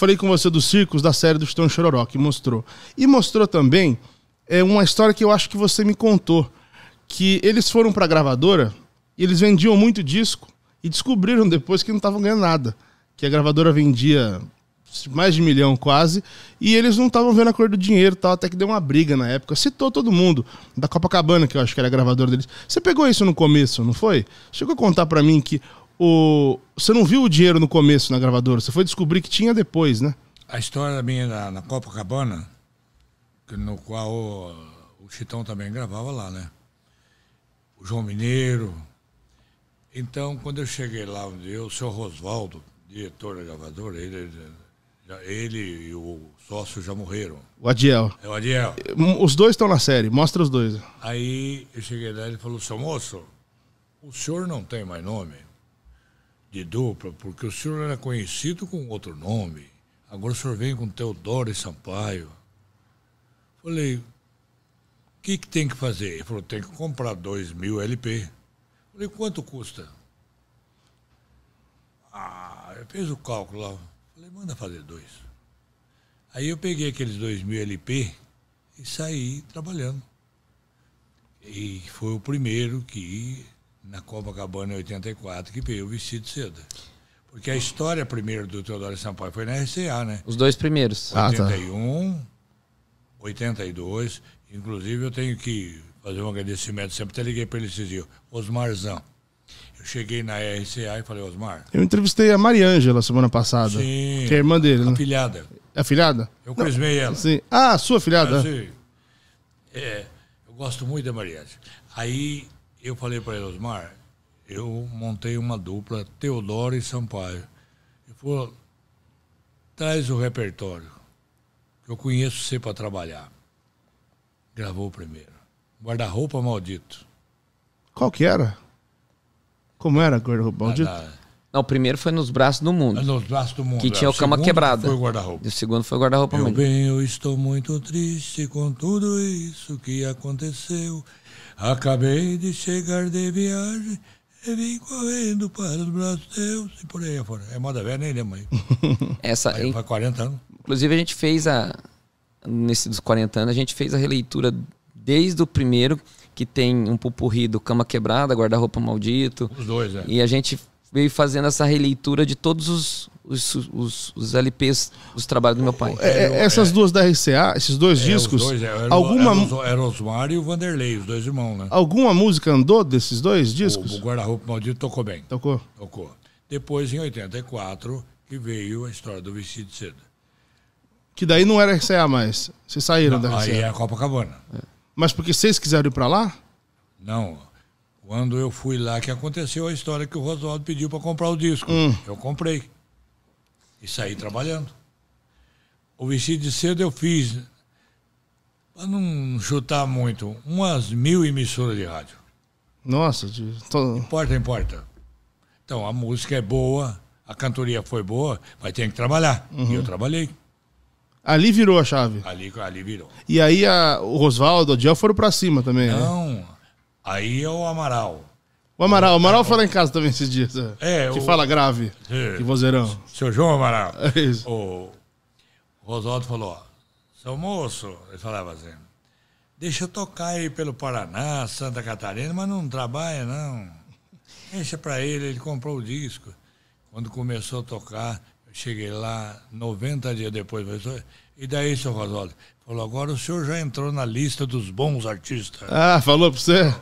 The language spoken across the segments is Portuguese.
falei com você dos circos da série do Chitão Chororó, que mostrou. E mostrou também é, uma história que eu acho que você me contou. Que eles foram pra gravadora, e eles vendiam muito disco e descobriram depois que não estavam ganhando nada. Que a gravadora vendia mais de um milhão quase, e eles não estavam vendo a cor do dinheiro tal, até que deu uma briga na época. Citou todo mundo, da Copacabana, que eu acho que era gravadora deles. Você pegou isso no começo, não foi? Chegou a contar para mim que o... você não viu o dinheiro no começo na gravadora, você foi descobrir que tinha depois, né? A história minha na, na Copacabana, no qual o, o Chitão também gravava lá, né? O João Mineiro. Então, quando eu cheguei lá, o senhor Rosvaldo, diretor da gravadora, ele, ele e o sócio já morreram. O Adiel. É o Adiel. Os dois estão na série, mostra os dois. Aí eu cheguei lá e ele falou, seu moço, o senhor não tem mais nome? de dupla, porque o senhor era conhecido com outro nome. Agora o senhor vem com Teodoro e Sampaio. Falei, o que, que tem que fazer? Ele falou, tem que comprar dois mil LP. Falei, quanto custa? Ah, eu fiz o cálculo lá. Falei, manda fazer dois. Aí eu peguei aqueles dois mil LP e saí trabalhando. E foi o primeiro que na Copacabana em 84, que veio vestido de seda. Porque a história primeiro do Teodoro Sampaio foi na RCA, né? Os dois primeiros. 81, ah, tá. 82. Inclusive, eu tenho que fazer um agradecimento. Sempre até liguei para ele esses dias. Osmarzão. Eu cheguei na RCA e falei, Osmar. Eu entrevistei a Mariângela semana passada. Sim. Que é a irmã dele, né? Afilhada. É afilhada? Eu crismei ela. Sim. Ah, sua filhada? É? Ah, é, eu gosto muito da Mariângela. Aí eu falei para ele, Osmar, eu montei uma dupla, Teodoro e Sampaio. Ele falou, traz o repertório, que eu conheço você para trabalhar. Gravou o primeiro. Guarda-roupa maldito. Qual que era? Como era guarda-roupa maldito? Não, o primeiro foi nos braços do mundo. Nos braços do mundo. Que é. tinha o, o cama quebrada. Foi o guarda-roupa. O segundo foi o guarda-roupa. Meu bem, eu estou muito triste com tudo isso que aconteceu. Acabei de chegar de viagem e vim correndo para os braços teus e por aí afora. É moda velha, nem lembro Essa aí. Faz 40 anos. Inclusive, a gente fez a. Nesse dos 40 anos, a gente fez a releitura desde o primeiro, que tem um pupurri do Cama Quebrada, Guarda-Roupa Maldito. Os dois, é. E a gente veio fazendo essa releitura de todos os, os, os, os LPs, os trabalhos do meu pai. É, é, é essas é. duas da RCA, esses dois é, discos. era, alguma Osmar e o Vanderlei, os dois irmãos, né? Alguma música andou desses dois discos? O, o Guarda-Roupa Maldito tocou bem. Tocou? Tocou. Depois, em 84, que veio a história do vestido de seda. Que daí não era RCA mais. Vocês saíram não, da RCA. Aí é a Copacabana. É. Mas porque vocês quiseram ir pra lá? Não. Quando eu fui lá, que aconteceu a história que o Rosaldo pediu para comprar o disco. Hum. Eu comprei. E saí trabalhando. O vestido de cedo eu fiz, para não chutar muito, umas mil emissoras de rádio. Nossa, de... importa, importa. Então, a música é boa, a cantoria foi boa, mas tem que trabalhar. Uhum. E eu trabalhei. Ali virou a chave. Ali, ali virou. E aí a, o Rosvaldo, o Adiel foram para cima também. Né? Não. Né? Aí é o Amaral. O Amaral, o Amaral fala em casa também esses dias. Né? É, que o, fala grave. É, que vozeirão. Seu João Amaral. É isso. O Rosaldo falou: ó, seu moço, ele falava assim, deixa eu tocar aí pelo Paraná, Santa Catarina, mas não trabalha não. Deixa para ele, ele comprou o disco. Quando começou a tocar, Cheguei lá 90 dias depois, E daí, seu Rosaldo? Falou, agora o senhor já entrou na lista dos bons artistas. Ah, falou pra você?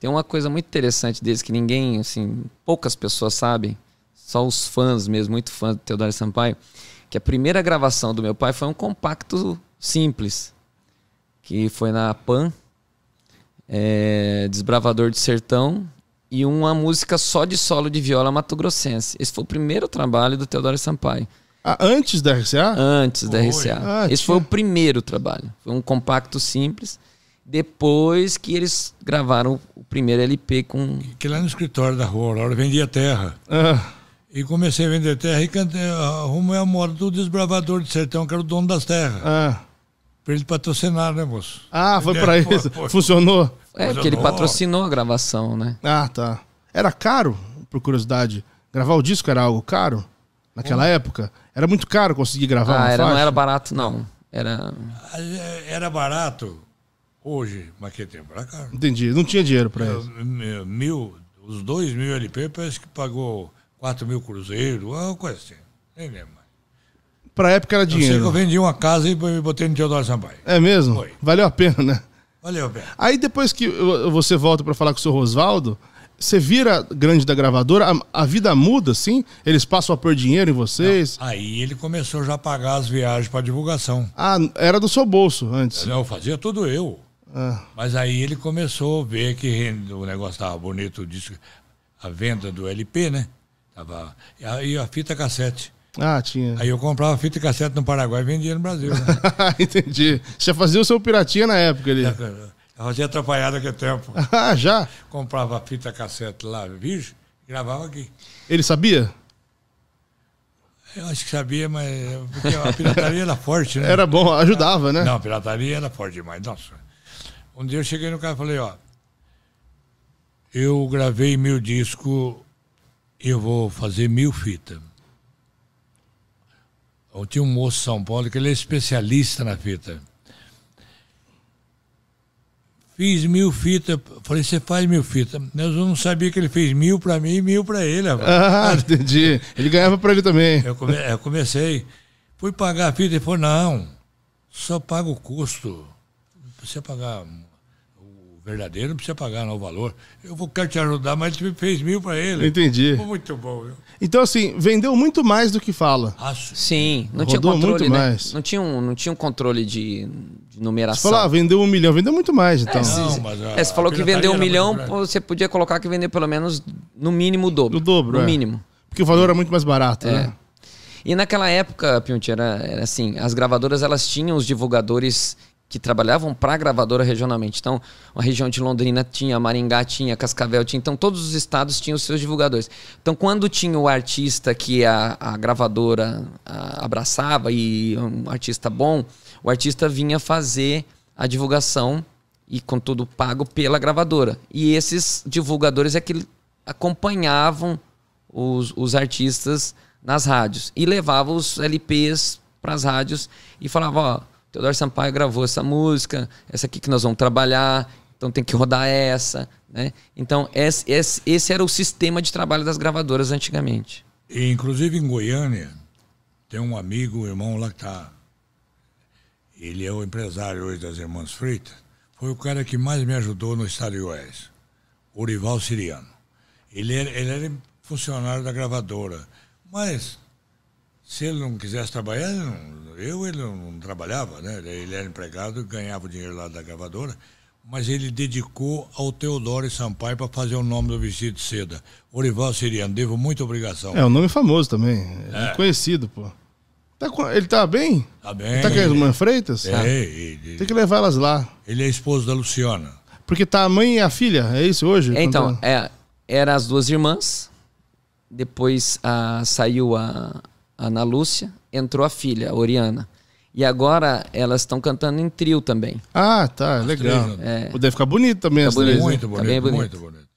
Tem uma coisa muito interessante deles que ninguém, assim, poucas pessoas sabem, só os fãs mesmo, muito fãs do Teodoro Sampaio, que a primeira gravação do meu pai foi um compacto simples, que foi na Pan, é, Desbravador de Sertão, e uma música só de solo de viola matogrossense. Esse foi o primeiro trabalho do Teodoro Sampaio. Ah, antes da RCA? Antes Oi. da RCA. Ah, Esse foi o primeiro trabalho. Foi um compacto simples. Depois que eles gravaram o primeiro LP com. Que, lá no escritório da Rua Aurora vendia terra. Ah. E comecei a vender terra e cantei, é a moda do desbravador de sertão, que era o dono das terras. Ah. Pra ele patrocinar, né, moço? Ah, foi é, para isso. Funcionou? É, porque ele patrocinou a gravação, né? Ah, tá. Era caro, por curiosidade. Gravar o disco era algo caro? Naquela hum. época? Era muito caro conseguir gravar ah, era, não era barato, não. Era... Ah, era barato hoje, mas que tempo era caro. Entendi. Não tinha dinheiro para isso. Mil, os dois mil LP parece que pagou quatro mil cruzeiro, uma coisa assim. Nem lembro mais. Pra época era dinheiro. Eu sei que eu vendi uma casa e botei no Teodoro Sampaio. É mesmo? Foi. Valeu a pena, né? Valeu, Alberto. Aí depois que você volta para falar com o seu Rosvaldo, você vira grande da gravadora, a, a, vida muda, sim? Eles passam a pôr dinheiro em vocês? Não. Aí ele começou já a pagar as viagens para divulgação. Ah, era do seu bolso antes? Eu fazia tudo eu. Ah. Mas aí ele começou a ver que o negócio estava bonito, o a venda do LP, né? Tava, e a, e a fita cassete. Ah, tinha. Aí eu comprava fita e cassete no Paraguai e vendia no Brasil. Né? Entendi. Você fazia o seu piratinha na época ali? Eu fazia atrapalhado aquele tempo. ah, já? Comprava fita cassete lá, bicho, gravava aqui. Ele sabia? Eu acho que sabia, mas. Porque a pirataria era forte, né? Era bom, ajudava, né? Não, a pirataria era forte demais. Nossa. Um dia eu cheguei no cara e falei: Ó, eu gravei mil e eu vou fazer mil fitas. Eu tinha um moço de São Paulo que ele é especialista na fita. Fiz mil fitas. Falei, você faz mil fitas. Eu não sabia que ele fez mil para mim e mil para ele. Ah, entendi. Ele ganhava para ele também. Eu, come, eu comecei. Fui pagar a fita e falou, não, só paga o custo. Você pagar verdadeiro, não precisa pagar não, o valor. Eu vou, quero te ajudar, mas tu fez mil para ele. Entendi. muito bom. Viu? Então, assim, vendeu muito mais do que fala. Acho. Sim, não Rodou tinha controle, muito né? mais. Não tinha um, não tinha um controle de, de numeração. Você falou, ah, vendeu um milhão, vendeu muito mais, então. É, não, mas a, é, é, você falou que vendeu um milhão, você podia colocar que vendeu pelo menos, no mínimo, o dobro. O dobro, No é. mínimo. Porque o valor era muito mais barato, é. né? E naquela época, Pionti, era, era, assim, as gravadoras elas tinham os divulgadores que trabalhavam para a gravadora regionalmente. Então, a região de Londrina tinha, Maringá tinha, Cascavel tinha. Então, todos os estados tinham os seus divulgadores. Então, quando tinha o artista que a, a gravadora a, abraçava e um artista bom, o artista vinha fazer a divulgação e com tudo pago pela gravadora. E esses divulgadores é que acompanhavam os, os artistas nas rádios e levavam os LPs para as rádios e falavam, ó Teodoro Sampaio gravou essa música, essa aqui que nós vamos trabalhar, então tem que rodar essa, né? Então esse, esse, esse era o sistema de trabalho das gravadoras antigamente. E, inclusive em Goiânia tem um amigo, um irmão lá que tá, ele é o empresário hoje das Irmãs Freitas, foi o cara que mais me ajudou no Estádio Oeste, Orival Siriano. Ele era, ele era funcionário da gravadora, mas se ele não quisesse trabalhar, não, eu ele não trabalhava, né? Ele era empregado, ganhava o dinheiro lá da gravadora, mas ele dedicou ao Teodoro e Sampaio para fazer o nome do vestido de seda. Orival Siriano, devo muita obrigação. É, um nome famoso também, é. é conhecido, pô. Tá com, ele tá bem? Tá bem. Ele tá com as irmãs Freitas? É, ah, ele, Tem que levar elas lá. Ele é esposo da Luciana. Porque tá a mãe e a filha, é isso hoje? É, então, é, eram as duas irmãs, depois a, ah, saiu a, Ana Lúcia, entrou a filha, a Oriana. E agora elas estão cantando em trio também. Ah, tá, legal. Né? É. Poder ficar bonito também. Tá bonito, muito bonito, tá bonito, muito bonito.